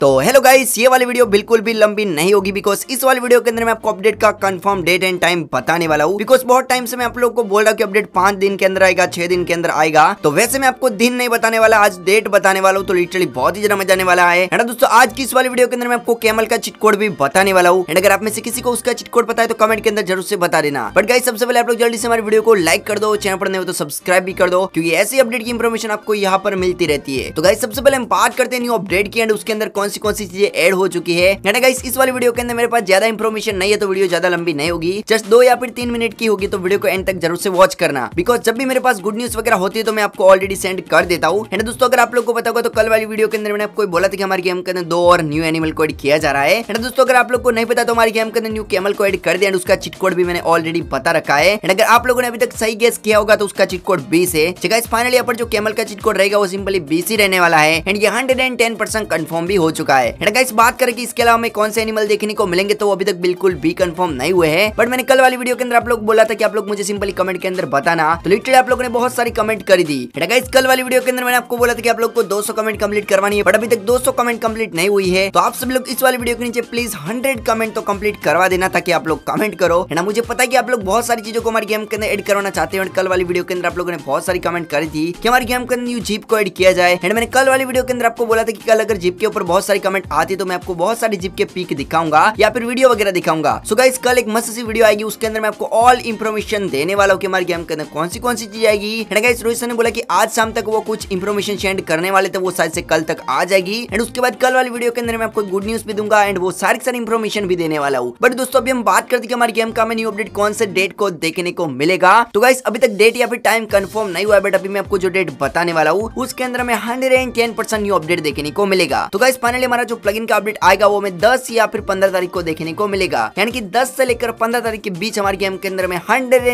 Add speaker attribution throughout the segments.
Speaker 1: तो hello guys ये वाली वीडियो बिल्कुल भी लंबी नहीं होगी बिकॉज इस वाली वीडियो के अंदर मैं आपको अपडेट का कंफर्म डेट एंड टाइम बताने वाला हूँ बिकॉज बहुत टाइम से मैं आप लोग को बोल रहा हूँ कि अपडेट पांच दिन के अंदर आएगा छह दिन के अंदर आएगा तो वैसे मैं आपको दिन नहीं बताने वाला आज डेट बताने वाला हूँ तो लिटरली बहुत ही ज्यादा मजाने वाला है ना दोस्तों आज की इस वाली वीडियो के अंदर मैं आपको कैमल का चिटकोड भी बताने वाला हूँ एंड अगर आप में से किसी को उसका चिटकोड पता है तो कमेंट के अंदर जरूर से बता देना बट गाइस सबसे पहले आप लोग जल्दी से हमारी वीडियो को लाइक कर दो चैनल पर नहीं हो तो सब्सक्राइब भी कर दो क्योंकि ऐसी अपडेट की इन्फॉर्मेशन आपको यहाँ पर मिलती रहती है तो गाइस सबसे पहले हम बात करते हैं न्यू अपडेट की एंड उसके अंदर कौन कौन सी कौन सी चीजें एड हो चुकी है गाइस इस वाली वीडियो के अंदर मेरे पास ज्यादा इन्फॉर्मेशन नहीं है तो वीडियो ज्यादा लंबी नहीं होगी जस्ट दो या फिर तीन मिनट की होगी तो वीडियो को एंड तक जरूर से वॉच करना बिकॉज जब भी मेरे पास गुड न्यूज वगैरह होती है तो मैं आपको ऑलरेडी सेंड कर देता हूँ दोस्तों अगर आप लोग को बताओ तो कल वाली वीडियो के अंदर मैंने आपको बोला था कि हमारे गेम के अंदर दो और न्यू एनिमल को एड किया जा रहा है दोस्तों अगर आप लोग को नहीं पता तो हमारे गेम के अंदर न्यू कैमल को एड कर दिया एंड उसका चिटकोड भी मैंने ऑलरेडी पता रखा है एंड अगर आप लोगों ने अभी तक सही गेस किया होगा तो उसका चिटकोड बीस है फाइनली यहाँ जो कैमल का चिटकोड रहेगा वो सिंपली बीस ही रहने वाला है एंड ये hundred and ten percent confirm भी हो चुका है एंड गाइस बात करें कि इसके अलावा हमें कौन से एनिमल देखने को मिलेंगे तो अभी तक बिल्कुल भी कंफर्म नहीं हुए हैं बट मैंने कल वाली वीडियो के अंदर आप लोग बोला था कि आप लोग मुझे सिंपली कमेंट के अंदर बताना तो लिटरली आप लोगों ने बहुत सारी कमेंट करी दी गाइस कल वाली वीडियो के अंदर मैंने आपको बोला था कि आप लोग को 200 कमेंट कंप्लीट करवानी है बट अभी तक 200 कमेंट कंप्लीट नहीं हुई है तो आप सब लोग इस वाली वीडियो के नीचे प्लीज हंड्रेड कमेंट तो कंप्लीट करवा देना ताकि आप लोग कमेंट करो है ना मुझे पता है कि आप लोग बहुत सारी चीजों को हमारे गेम के अंदर एड करवाना चाहते हैं कल वाली वीडियो के अंदर आप लोगों ने बहुत सारी कमेंट करी थी कि हमारे गेम के अंदर न्यू जीप को एड किया जाए एंड मैंने कल वाली वीडियो के अंदर आपको बोला था कि कल अगर जीप के ऊपर बहुत सारी कमेंट आती है तो मैं आपको बहुत सारी जिप के पीक दिखाऊंगा या फिर वीडियो वगैरह दिखाऊंगा सो गाइस कल एक मस्त सी वीडियो आएगी उसके अंदर मैं आपको ऑल इन्फॉर्मेशन देने वाला हूँ कि हमारे गेम के अंदर कौन सी कौन सी चीज आएगी एंड गाइस रोहित सर ने बोला कि आज शाम तक वो कुछ इन्फॉर्मेशन सेंड करने वाले थे वो शायद से कल तक आ जाएगी एंड उसके बाद कल वाली वीडियो के अंदर मैं आपको गुड न्यूज भी दूंगा एंड वो सारी सारी इन्फॉर्मेशन भी देने वाला हूँ बट दोस्तों अभी हम बात करते हैं हमारे गेम का हमें न्यू अपडेट कौन से डेट को देखने को मिलेगा तो गाइस अभी तक डेट या फिर टाइम कंफर्म नहीं हुआ है बट अभी मैं आपको जो डेट बताने वाला हूँ उसके अंदर हमें हंड्रेड न्यू अपडेट देखने को मिलेगा तो गाइस फाइनल फाइनली हमारा जो प्लगइन का अपडेट आएगा वो हमें दस या फिर पंद्रह तारीख को देखने को मिलेगा यानी कि दस से लेकर पंद्रह तारीख के बीच हमारे गेम के अंदर में हंड्रेड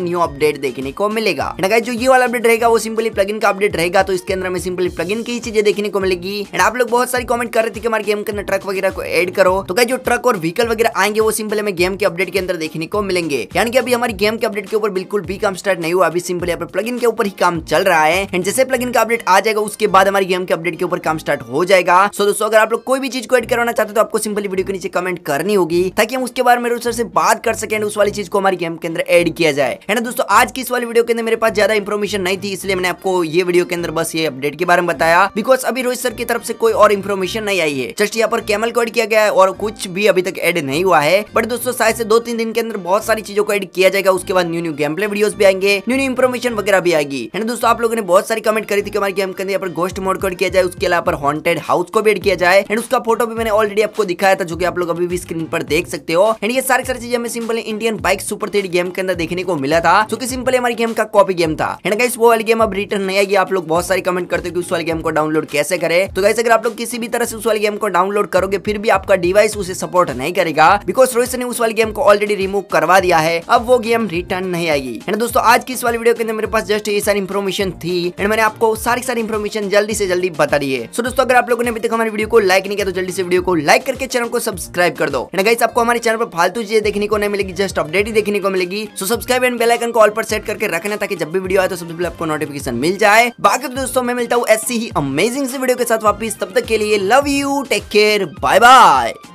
Speaker 1: न्यू अपडेट देखने को मिलेगा जो ये वाला अपडेट रहेगा वो सिंपली प्लग का अपडेट रहेगा तो इसके अंदर हमें सिंपली प्लग की ही चीजें देखने को मिलेगी एंड आप लोग बहुत सारी कॉमेंट कर रहे थे कि हमारे गेम के अंदर ट्रक वगैरह को एड करो तो क्या जो ट्रक और व्हीकल वगैरह आएंगे वो सिंपली हमें गेम के अपडेट के अंदर देखने को मिलेंगे यानी कि अभी हमारी गेम के अपडेट के ऊपर बिल्कुल भी काम स्टार्ट नहीं हुआ अभी सिंपली यहाँ पर प्लग के ऊपर ही काम चल रहा है एंड जैसे प्लगइन का अपडेट आ जाएगा उसके बाद हमारे गेम के अपडेट के ऊपर काम स्टार्ट हो जाएगा सो दोस्तों अगर आप लोग कोई भी चीज को एड करवाना चाहते तो आपको सिंपली वीडियो के नीचे कमेंट करनी होगी ताकि हम उसके बारे में रोसर से बात कर सके उस वाली चीज को हमारी गेम के अंदर एड किया जाए है ना दोस्तों आज की इस वाली वीडियो के अंदर मेरे पास ज्यादा इन्फॉर्मेशन नहीं थी इसलिए मैंने आपको ये वीडियो के अंदर बस ये अपडेट के बारे में बताया बिकॉज अभी रोहित सर की तरफ से कोई और इन्फॉर्मेशन नहीं आई है जस्ट यहाँ पर कैमल को एड किया गया है और कुछ भी अभी तक एड नहीं हुआ है बट दोस्तों शायद से दो तीन दिन के अंदर बहुत सारी चीजों को एड किया जाएगा उसके बाद new new game play video भी आएंगे न्यू न्यू इन्फॉर्मेशन वगैरह भी आएगी है ना दोस्तों आप लोगों ने बहुत सारी कमेंट करी थी हमारे गेम के अंदर यहाँ पर गोस्ट मोड को एड किया जाए उसके अलावा हॉन्टेड हाउस को अपग्रेड किया जाए एंड उसका फोटो भी मैंने ऑलरेडी आपको दिखाया था जो कि आप लोग अभी भी स्क्रीन पर देख सकते हो एंड ये सारी सारी चीजें हमें simple Indian bike super three game के अंदर देखने को मिला था जो की सिंपल हमारी गेम का कॉपी गेम था एंड गाइस वो वाली गेम अब रिटर्न नहीं आएगी आप लोग बहुत सारी कमेंट करते हो कि उस वाली गेम को डाउनलोड कैसे करे तो गाइस अगर आप लोग किसी भी तरह से उस वाली गेम को डाउनलोड करोगे फिर भी आपका डिवाइस उसे सपोर्ट नहीं करेगा बिकॉज रोहित ने उस वाली गेम को ऑलरेडी रिमूव करवा दिया है अब वो गेम रिटर्न नहीं आएगी एंड दोस्तों आज की इस वाली वीडियो के अंदर मेरे पास जस्ट ये सारी इन्फॉर्मेशन थी एंड मैंने आपको सारी सारी इन्फॉर्मेशन जल्दी से जल्दी बता दी है सो दोस्तों अगर आप लोगों ने अभी तक हमारी वीडियो को लाइक नहीं किया तो जल्दी से वीडियो को लाइक करके चैनल को सब्सक्राइब कर दो गाइस आपको हमारे चैनल पर फालतू चीजें देखने को नहीं मिलेगी जस्ट अपडेट ही देखने को मिलेगी सो सब्सक्राइब एंड बेलाइकन को ऑल पर सेट करके रखना ताकि जब भी वीडियो आए तो सबसे पहले आपको नोटिफिकेशन मिल जाए बाकी तो दोस्तों में मिलता हूँ ऐसी ही अमेजिंग सी वीडियो के साथ वापिस तब तक के लिए love you take care bye bye